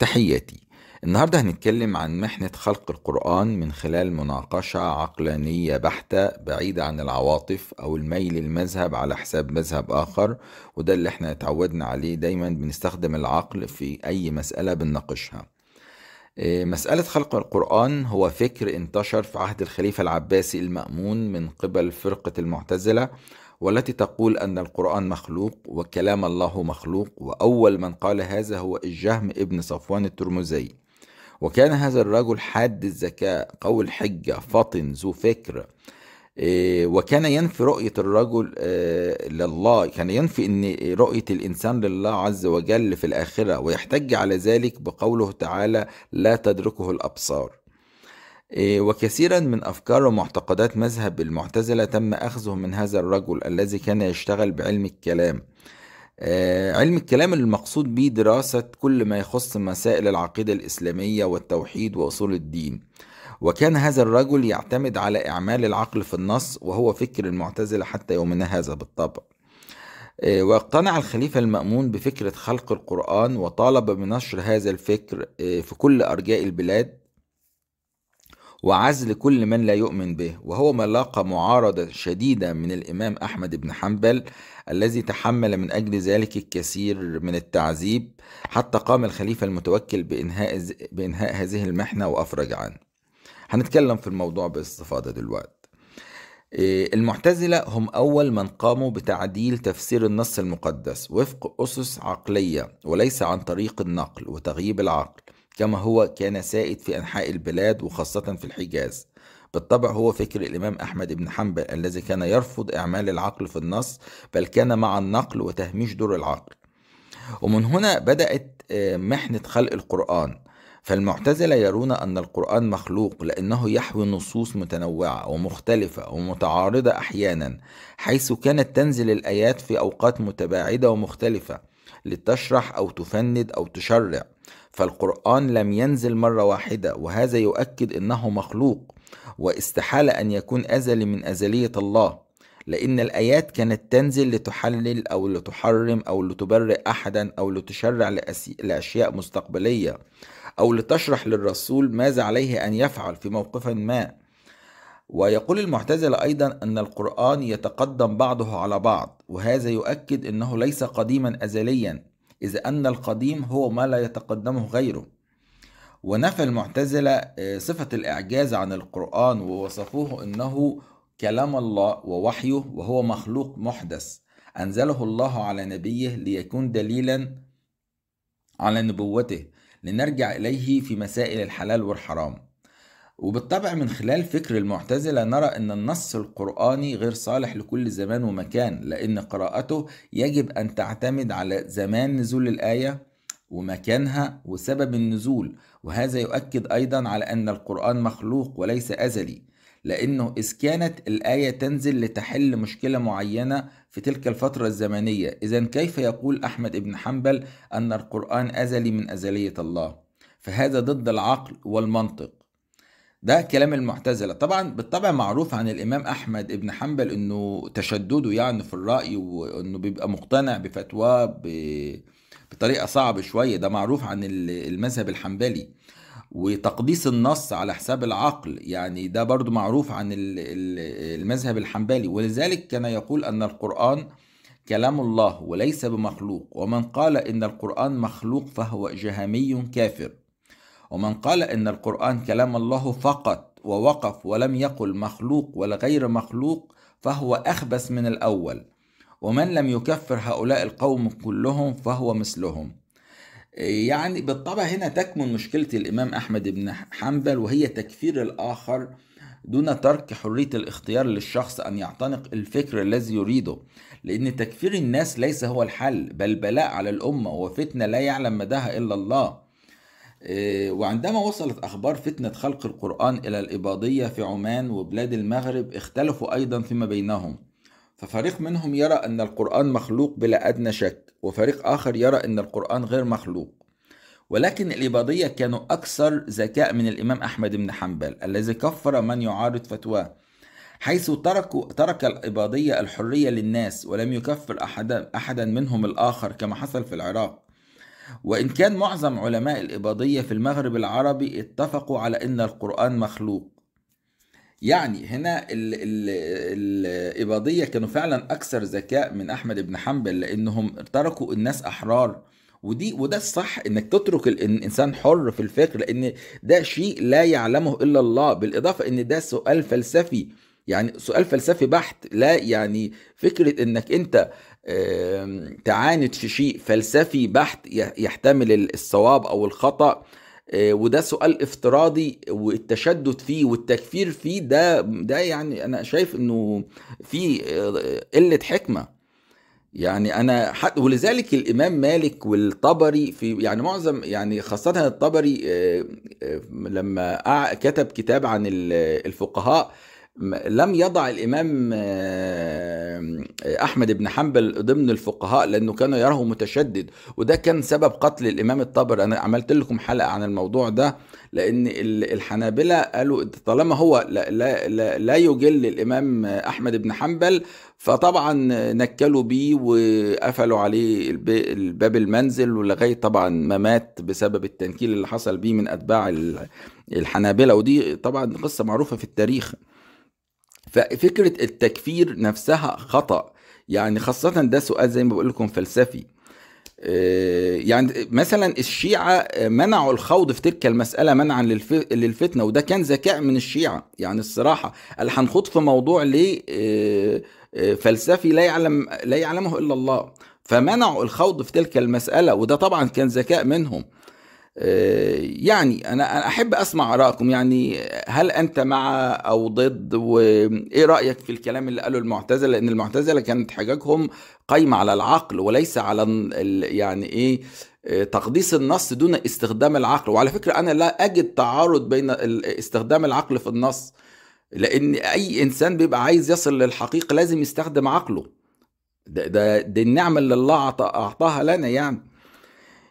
تحياتي النهاردة هنتكلم عن محنة خلق القرآن من خلال مناقشة عقلانية بحتة بعيدة عن العواطف أو الميل المذهب على حساب مذهب آخر وده اللي احنا اتعودنا عليه دايما بنستخدم العقل في أي مسألة بنناقشها آه، مسألة خلق القرآن هو فكر انتشر في عهد الخليفة العباسي المأمون من قبل فرقة المعتزلة والتي تقول أن القرآن مخلوق وكلام الله مخلوق وأول من قال هذا هو الجهم ابن صفوان الترمذي وكان هذا الرجل حاد الذكاء قوي الحجة فطن ذو فكر إيه، وكان ينفي رؤية الرجل إيه، لله كان ينفي أن رؤية الإنسان لله عز وجل في الآخرة ويحتج على ذلك بقوله تعالى لا تدركه الأبصار إيه، وكثيرا من أفكار ومعتقدات مذهب المعتزلة تم أخذه من هذا الرجل الذي كان يشتغل بعلم الكلام آه، علم الكلام المقصود به دراسة كل ما يخص مسائل العقيدة الإسلامية والتوحيد وأصول الدين وكان هذا الرجل يعتمد على إعمال العقل في النص وهو فكر المعتزلة حتى يومنا هذا بالطبع آه، واقتنع الخليفة المأمون بفكرة خلق القرآن وطالب بنشر هذا الفكر آه، في كل أرجاء البلاد وعزل كل من لا يؤمن به وهو ما لاقى معارضة شديدة من الإمام أحمد بن حنبل الذي تحمل من أجل ذلك الكثير من التعذيب حتى قام الخليفة المتوكل بإنهاء, بإنهاء هذه المحنة وأفرج عنه هنتكلم في الموضوع باستفاضة دلوقتي إيه، المعتزلة هم أول من قاموا بتعديل تفسير النص المقدس وفق أسس عقلية وليس عن طريق النقل وتغييب العقل كما هو كان سائد في أنحاء البلاد وخاصة في الحجاز بالطبع هو فكر الإمام أحمد بن حنبل الذي كان يرفض إعمال العقل في النص بل كان مع النقل وتهميش دور العقل ومن هنا بدأت آه، محنة خلق القرآن فالمعتزلة يرون أن القرآن مخلوق لأنه يحوي نصوص متنوعة ومختلفة ومتعارضة أحيانا حيث كانت تنزل الآيات في أوقات متباعدة ومختلفة لتشرح أو تفند أو تشرع فالقرآن لم ينزل مرة واحدة وهذا يؤكد أنه مخلوق واستحالة أن يكون أزلي من أزلية الله لأن الآيات كانت تنزل لتحلل أو لتحرم أو لتبرئ أحدا أو لتشرع لأشياء مستقبلية أو لتشرح للرسول ماذا عليه أن يفعل في موقف ما ويقول المعتزلة أيضا أن القرآن يتقدم بعضه على بعض وهذا يؤكد أنه ليس قديما أزليا إذ أن القديم هو ما لا يتقدمه غيره ونفى المعتزلة آه، صفة الإعجاز عن القرآن ووصفوه أنه كلام الله ووحيه وهو مخلوق محدث أنزله الله على نبيه ليكون دليلا على نبوته لنرجع إليه في مسائل الحلال والحرام وبالطبع من خلال فكر المعتزلة نرى أن النص القرآني غير صالح لكل زمان ومكان لأن قراءته يجب أن تعتمد على زمان نزول الآية ومكانها وسبب النزول وهذا يؤكد أيضا على أن القرآن مخلوق وليس أزلي لأنه إذ كانت الآية تنزل لتحل مشكلة معينة في تلك الفترة الزمنية إذا كيف يقول أحمد بن حنبل أن القرآن أزلي من أزلية الله فهذا ضد العقل والمنطق ده كلام المعتزلة طبعا بالطبع معروف عن الإمام أحمد ابن حنبل أنه تشدده يعني في الرأي وأنه بيبقى مقتنع بفتواه ب... بطريقة صعبة شوية ده معروف عن المذهب الحنبلي وتقديس النص على حساب العقل يعني ده برضو معروف عن المذهب الحنبلي ولذلك كان يقول أن القرآن كلام الله وليس بمخلوق ومن قال إن القرآن مخلوق فهو جهمي كافر ومن قال إن القرآن كلام الله فقط ووقف ولم يقل مخلوق ولا غير مخلوق فهو أخبث من الأول ومن لم يكفر هؤلاء القوم كلهم فهو مثلهم يعني بالطبع هنا تكمن مشكلة الإمام أحمد بن حنبل وهي تكفير الآخر دون ترك حرية الاختيار للشخص أن يعتنق الفكر الذي يريده لأن تكفير الناس ليس هو الحل بل بلاء على الأمة وفتنة لا يعلم مداها إلا الله آه، وعندما وصلت أخبار فتنة خلق القرآن إلى الإباضية في عمان وبلاد المغرب اختلفوا أيضا فيما بينهم ففريق منهم يرى أن القرآن مخلوق بلا أدنى شك وفريق آخر يرى أن القرآن غير مخلوق ولكن الإباضية كانوا أكثر ذكاء من الإمام أحمد بن حنبل الذي كفر من يعارض فتواه حيث تركوا ترك الإباضية الحرية للناس ولم يكفر أحدا أحدا منهم الآخر كما حصل في العراق وإن كان معظم علماء الإباضية في المغرب العربي اتفقوا على أن القرآن مخلوق يعني هنا الإباضية كانوا فعلا أكثر ذكاء من أحمد بن حنبل لأنهم تركوا الناس أحرار ودي وده الصح انك تترك الانسان حر في الفكر لان ده شيء لا يعلمه الا الله بالاضافه ان ده سؤال فلسفي يعني سؤال فلسفي بحت لا يعني فكره انك انت تعاند في شيء فلسفي بحت يحتمل الصواب او الخطا آه، وده سؤال افتراضي والتشدد فيه والتكفير فيه ده ده يعني انا شايف انه في آه، قله حكمه يعني انا ولذلك الامام مالك والطبري في يعني معظم يعني خاصه الطبري آه، لما كتب كتاب عن الفقهاء لم يضع الإمام آه، أحمد بن حنبل ضمن الفقهاء لأنه كان يراه متشدد وده كان سبب قتل الإمام الطبري أنا عملت لكم حلقة عن الموضوع ده لأن الحنابلة قالوا طالما هو لا, لا, لا, لا يجل الإمام أحمد بن حنبل فطبعا نكلوا بيه وقفلوا عليه باب المنزل ولغاية طبعا ما مات بسبب التنكيل اللي حصل بيه من أتباع الحنابلة ودي طبعا قصة معروفة في التاريخ ففكرة التكفير نفسها خطأ يعني خاصة ده سؤال زي ما بقول لكم فلسفي آه، يعني مثلا الشيعة منعوا الخوض في تلك المسألة منعا للفتنة وده كان ذكاء من الشيعة يعني الصراحة قال هنخوض في موضوع ليه آه، آه، فلسفي لا يعلم لا يعلمه إلا الله فمنعوا الخوض في تلك المسألة وده طبعا كان ذكاء منهم يعني انا احب اسمع ارائكم يعني هل انت مع او ضد وايه رايك في الكلام اللي قاله المعتزله لان المعتزله كانت حججهم قايمه على العقل وليس على يعني ايه تقديس النص دون استخدام العقل وعلى فكره انا لا اجد تعارض بين استخدام العقل في النص لان اي انسان بيبقى عايز يصل للحقيقه لازم يستخدم عقله ده ده دي النعمه اللي الله اعطاها لنا يعني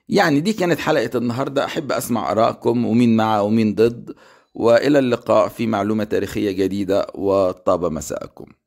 يعني دي كانت حلقة النهاردة أحب أسمع آرائكم ومين مع ومين ضد وإلى اللقاء في معلومة تاريخية جديدة وطاب مساءكم